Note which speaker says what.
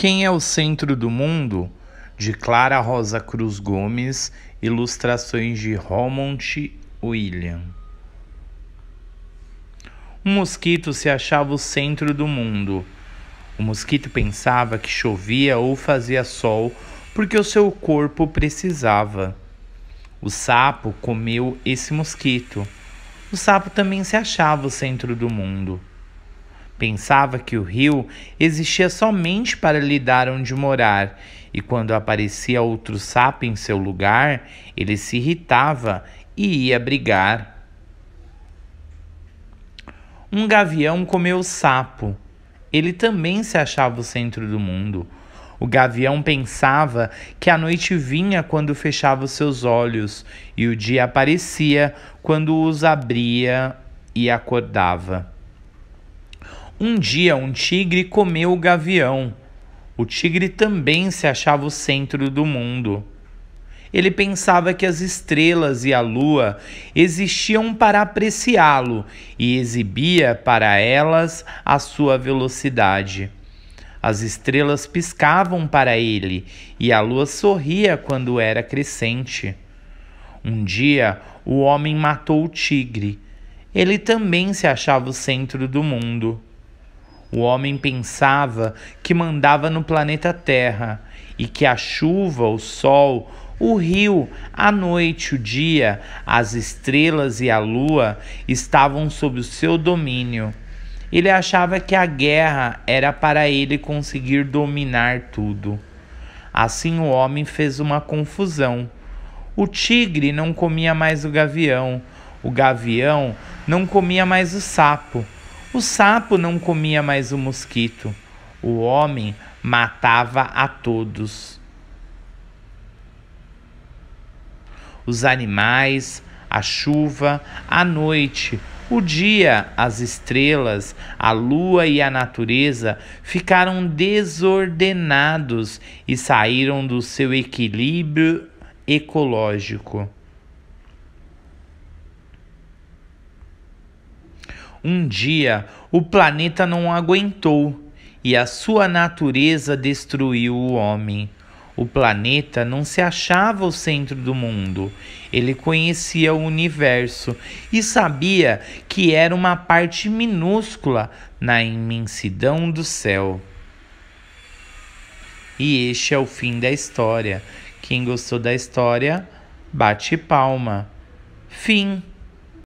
Speaker 1: Quem é o centro do mundo? De Clara Rosa Cruz Gomes, ilustrações de Romont William. Um mosquito se achava o centro do mundo. O mosquito pensava que chovia ou fazia sol porque o seu corpo precisava. O sapo comeu esse mosquito. O sapo também se achava o centro do mundo. Pensava que o rio existia somente para lhe dar onde morar, e quando aparecia outro sapo em seu lugar, ele se irritava e ia brigar. Um gavião comeu o sapo. Ele também se achava o centro do mundo. O gavião pensava que a noite vinha quando fechava os seus olhos e o dia aparecia quando os abria e acordava. Um dia um tigre comeu o gavião. O tigre também se achava o centro do mundo. Ele pensava que as estrelas e a lua existiam para apreciá-lo e exibia para elas a sua velocidade. As estrelas piscavam para ele e a lua sorria quando era crescente. Um dia, o homem matou o tigre. Ele também se achava o centro do mundo o homem pensava que mandava no planeta Terra e que a chuva, o sol, o rio, a noite, o dia, as estrelas e a lua estavam sob o seu domínio. Ele achava que a guerra era para ele conseguir dominar tudo. Assim o homem fez uma confusão. O tigre não comia mais o gavião, o gavião não comia mais o sapo o sapo não comia mais o mosquito, o homem matava a todos. Os animais, a chuva, a noite, o dia, as estrelas, a lua e a natureza ficaram desordenados e saíram do seu equilíbrio ecológico. Um dia o planeta não aguentou e a sua natureza destruiu o homem. O planeta não se achava o centro do mundo. Ele conhecia o universo e sabia que era uma parte minúscula na imensidão do céu. E este é o fim da história. Quem gostou da história, bate palma. Fim.